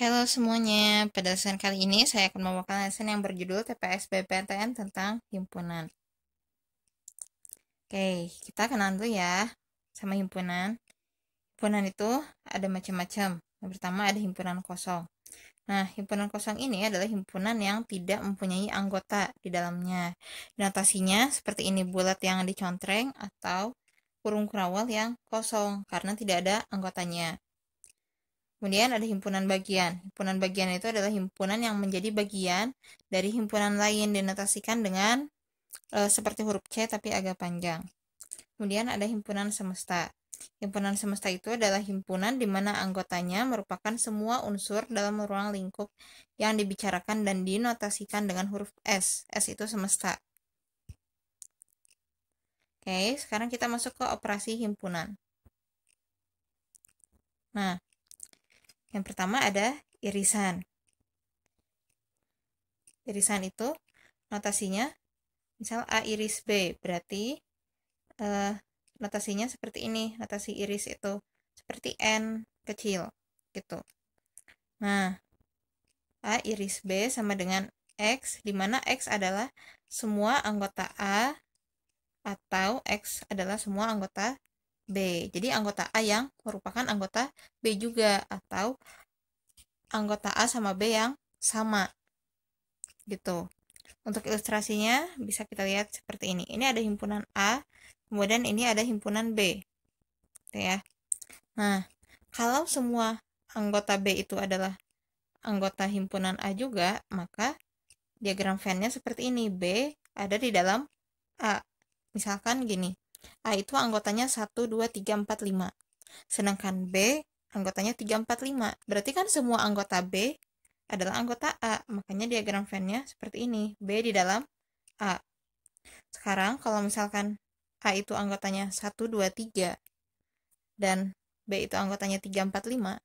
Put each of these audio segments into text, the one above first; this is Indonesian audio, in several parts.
Halo semuanya, pada lesson kali ini saya akan membawakan lesson yang berjudul TPS BPTN tentang himpunan. Oke, kita kenal dulu ya sama himpunan. Himpunan itu ada macam-macam. Yang pertama ada himpunan kosong. Nah, himpunan kosong ini adalah himpunan yang tidak mempunyai anggota di dalamnya. Notasinya seperti ini bulat yang dicontreng atau kurung kurawal yang kosong karena tidak ada anggotanya. Kemudian ada himpunan bagian. Himpunan bagian itu adalah himpunan yang menjadi bagian dari himpunan lain dinotasikan dengan e, seperti huruf C tapi agak panjang. Kemudian ada himpunan semesta. Himpunan semesta itu adalah himpunan di mana anggotanya merupakan semua unsur dalam ruang lingkup yang dibicarakan dan dinotasikan dengan huruf S. S itu semesta. Oke, sekarang kita masuk ke operasi himpunan. Nah, yang pertama ada irisan. Irisan itu notasinya misal A iris B berarti eh, notasinya seperti ini, notasi iris itu seperti N kecil gitu. Nah, A iris B sama dengan X, di mana X adalah semua anggota A atau X adalah semua anggota B. Jadi anggota A yang merupakan anggota B juga atau anggota A sama B yang sama. Gitu. Untuk ilustrasinya bisa kita lihat seperti ini. Ini ada himpunan A, kemudian ini ada himpunan B. Gitu ya. Nah, kalau semua anggota B itu adalah anggota himpunan A juga, maka diagram Venn-nya seperti ini. B ada di dalam A. Misalkan gini. A itu anggotanya 1, 2, 3, 4, 5. Sedangkan B anggotanya 3, 4, 5. Berarti kan semua anggota B adalah anggota A. Makanya diagram Venn-nya seperti ini. B di dalam A. Sekarang kalau misalkan A itu anggotanya 1, 2, 3 dan B itu anggotanya 3, 4, 5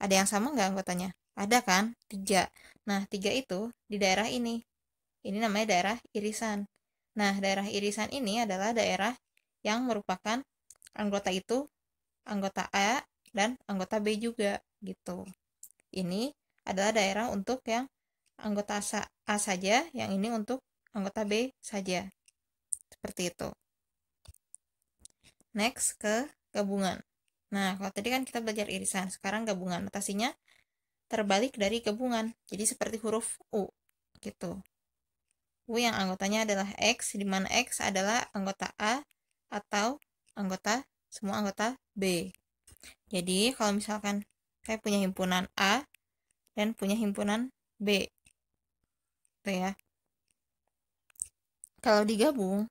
ada yang sama nggak anggotanya? Ada kan? 3. Nah, 3 itu di daerah ini. Ini namanya daerah irisan. Nah, daerah irisan ini adalah daerah yang merupakan anggota itu anggota A dan anggota B juga gitu. Ini adalah daerah untuk yang anggota A saja, yang ini untuk anggota B saja. Seperti itu. Next ke gabungan. Nah, kalau tadi kan kita belajar irisan, sekarang gabungan. Notasinya terbalik dari gabungan. Jadi seperti huruf U gitu. U yang anggotanya adalah X, di mana X adalah anggota A atau anggota semua anggota B. Jadi kalau misalkan saya punya himpunan A dan punya himpunan B. Gitu ya. Kalau digabung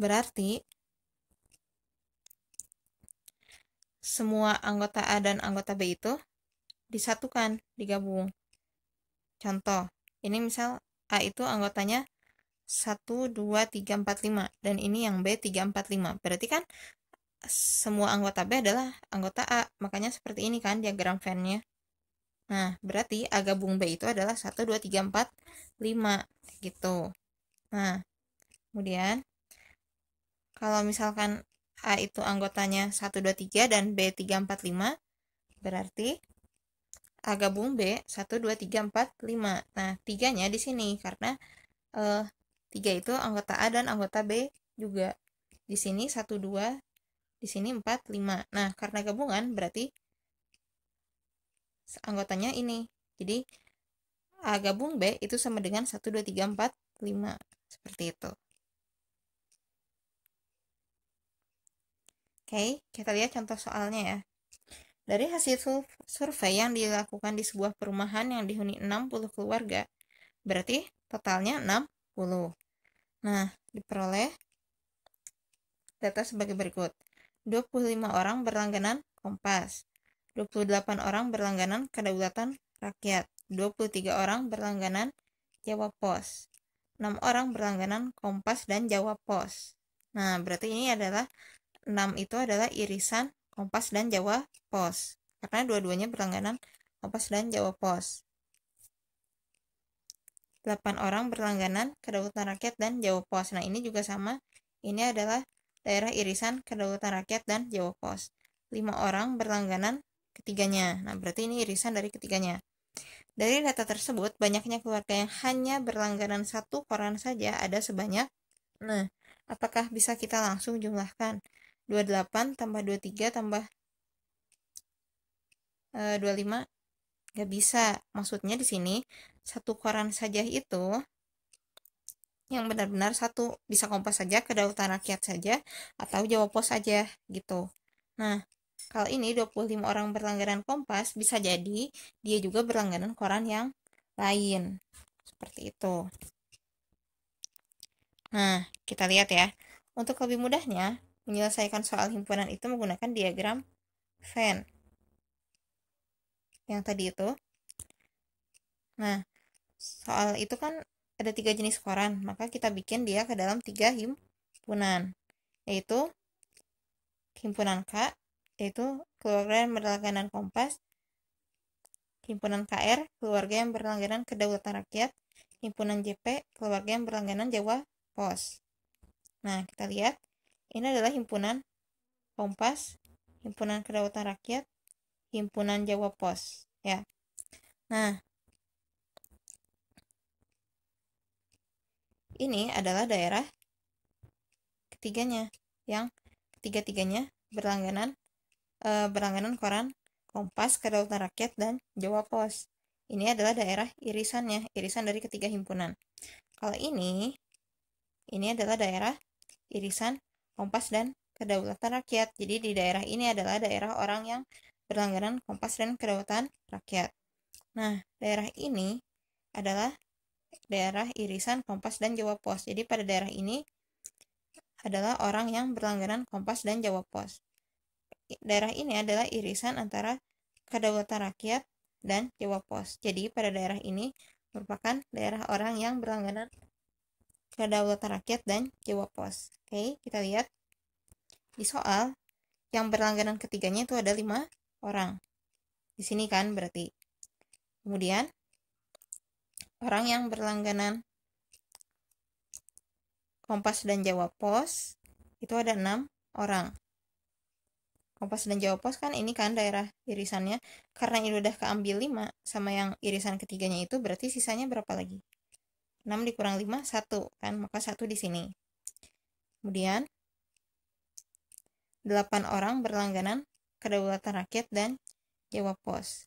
berarti semua anggota A dan anggota B itu disatukan, digabung. Contoh, ini misal A itu anggotanya 1, 2, 3, 4, 5 dan ini yang B 3, 4, 5 berarti kan semua anggota B adalah anggota A makanya seperti ini kan diagram Venn-nya nah berarti A gabung B itu adalah 1, 2, 3, 4, 5 gitu nah kemudian kalau misalkan A itu anggotanya 1, 2, 3 dan B 3, 4, 5 berarti A gabung B 1, 2, 3, 4, 5 nah 3-nya di sini karena eh, 3 itu anggota A dan anggota B juga. Di sini 1, 2, di sini 4, 5. Nah, karena gabungan berarti anggotanya ini. Jadi, A gabung B itu sama dengan 1, 2, 3, 4, 5. Seperti itu. Oke, kita lihat contoh soalnya ya. Dari hasil survei yang dilakukan di sebuah perumahan yang dihuni 60 keluarga, berarti totalnya 60. Nah, diperoleh data sebagai berikut. 25 orang berlangganan Kompas, 28 orang berlangganan Kedaulatan Rakyat, 23 orang berlangganan Jawa Pos, 6 orang berlangganan Kompas dan Jawa Pos. Nah, berarti ini adalah 6 itu adalah irisan Kompas dan Jawa Pos. Karena dua-duanya berlangganan Kompas dan Jawa Pos. 8 orang berlangganan kedaulatan rakyat dan Jawa Pos. Nah, ini juga sama. Ini adalah daerah irisan kedaulatan rakyat dan Jawa Pos. 5 orang berlangganan ketiganya. Nah, berarti ini irisan dari ketiganya. Dari data tersebut, banyaknya keluarga yang hanya berlangganan satu koran saja ada sebanyak. Nah, apakah bisa kita langsung jumlahkan? 28 tambah 23 tambah 25 eh, nggak bisa. Maksudnya di sini satu koran saja itu yang benar-benar satu bisa kompas saja, ke kedaulatan rakyat saja, atau Jawa Pos saja gitu. Nah, kalau ini 25 orang berlangganan kompas bisa jadi dia juga berlangganan koran yang lain. Seperti itu. Nah, kita lihat ya. Untuk lebih mudahnya, menyelesaikan soal himpunan itu menggunakan diagram Venn yang tadi itu nah soal itu kan ada tiga jenis koran maka kita bikin dia ke dalam tiga himpunan yaitu himpunan K yaitu keluarga yang berlangganan Kompas himpunan KR keluarga yang berlangganan Kedaulatan Rakyat himpunan JP keluarga yang berlangganan Jawa Pos nah kita lihat ini adalah himpunan Kompas himpunan Kedaulatan Rakyat himpunan Jawa Pos ya nah ini adalah daerah ketiganya yang ketiga-tiganya berlangganan e, berlangganan koran Kompas, Kedaulatan Rakyat dan Jawa Pos. Ini adalah daerah irisannya, irisan dari ketiga himpunan. Kalau ini ini adalah daerah irisan Kompas dan Kedaulatan Rakyat. Jadi di daerah ini adalah daerah orang yang berlangganan Kompas dan Kedaulatan Rakyat. Nah, daerah ini adalah daerah irisan Kompas dan Jawa Pos. Jadi pada daerah ini adalah orang yang berlangganan Kompas dan Jawa Pos. Daerah ini adalah irisan antara Kedaulatan Rakyat dan Jawa Pos. Jadi pada daerah ini merupakan daerah orang yang berlangganan Kedaulatan Rakyat dan Jawa Pos. Oke, kita lihat di soal yang berlangganan ketiganya itu ada lima orang. Di sini kan berarti. Kemudian orang yang berlangganan Kompas dan Jawa Pos itu ada enam orang. Kompas dan Jawa Pos kan ini kan daerah irisannya. Karena ini udah keambil 5 sama yang irisan ketiganya itu berarti sisanya berapa lagi? 6 dikurang 5, satu kan? Maka satu di sini. Kemudian 8 orang berlangganan kedaulatan rakyat dan Jawa Pos.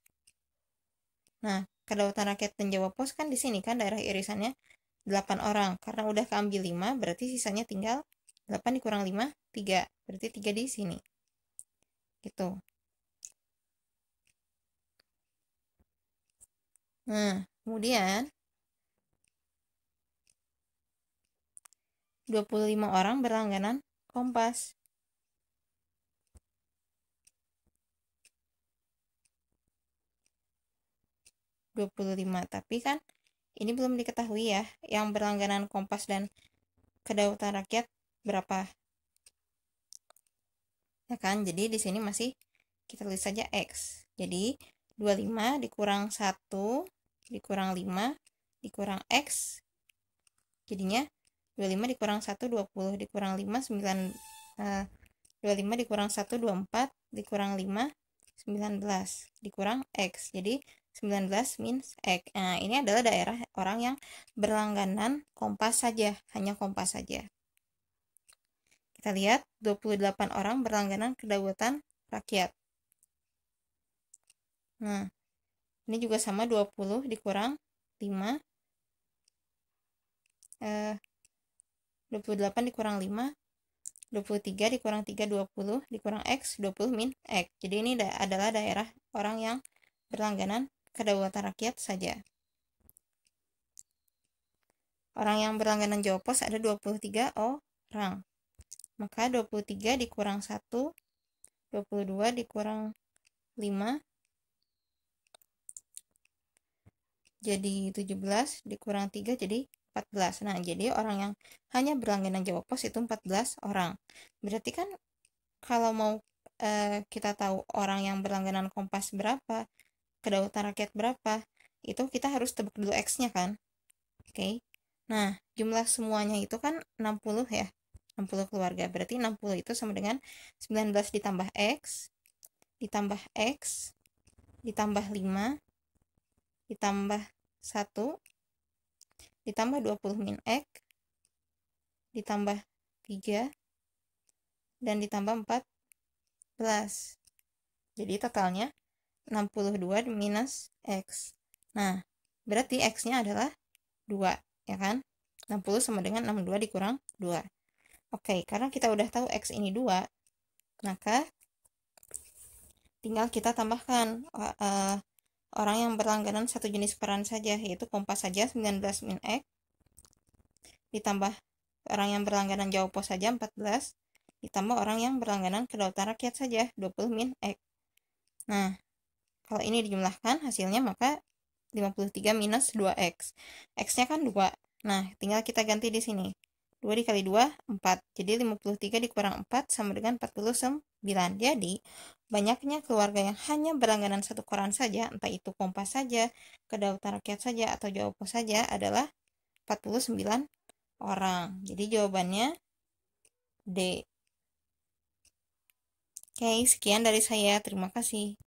Nah, kedaulatan rakyat dan Jawa Pos kan di sini kan daerah irisannya 8 orang. Karena udah keambil 5, berarti sisanya tinggal 8 dikurang 5, 3. Berarti 3 di sini. Gitu. Nah, kemudian 25 orang berlangganan Kompas. 25 tapi kan ini belum diketahui ya yang berlangganan Kompas dan Kedaulatan Rakyat berapa ya kan jadi di sini masih kita tulis saja X jadi 25 dikurang 1 dikurang 5 dikurang X jadinya 25 dikurang 1 20 dikurang 5 9 uh, 25 dikurang 1 24 dikurang 5 19 dikurang X jadi 19 means X. Nah, ini adalah daerah orang yang berlangganan kompas saja, hanya kompas saja. Kita lihat, 28 orang berlangganan kedaulatan rakyat. Nah, ini juga sama 20 dikurang 5. Eh, 28 dikurang 5, 23 dikurang 3 20 dikurang X 20 min X jadi ini da adalah daerah orang yang berlangganan kedaulatan rakyat saja. Orang yang berlangganan jopos ada 23 orang. Maka 23 dikurang 1, 22 dikurang 5, jadi 17 dikurang 3 jadi 14. Nah, jadi orang yang hanya berlangganan Jawa Pos itu 14 orang. Berarti kan kalau mau e, kita tahu orang yang berlangganan Kompas berapa, kedaulatan rakyat berapa itu kita harus tebak dulu x-nya kan oke okay. nah jumlah semuanya itu kan 60 ya 60 keluarga berarti 60 itu sama dengan 19 ditambah x ditambah x ditambah 5 ditambah 1 ditambah 20 min x ditambah 3 dan ditambah 14 jadi totalnya 62 minus X. Nah, berarti X-nya adalah 2, ya kan? 60 sama dengan 62 dikurang 2. Oke, karena kita udah tahu X ini 2, maka tinggal kita tambahkan uh, orang yang berlangganan satu jenis peran saja, yaitu kompas saja 19 min X, ditambah orang yang berlangganan jauh pos saja 14, ditambah orang yang berlangganan kedaulatan rakyat saja 20 min X. Nah, kalau ini dijumlahkan hasilnya maka 53 minus 2x. X-nya kan 2. Nah, tinggal kita ganti di sini. 2 dikali 2, 4. Jadi 53 dikurang 4 sama dengan 49. Jadi, banyaknya keluarga yang hanya berlangganan satu koran saja, entah itu Kompas saja, Kedaulatan Rakyat saja, atau pos saja adalah 49 orang. Jadi jawabannya D. Oke, sekian dari saya. Terima kasih.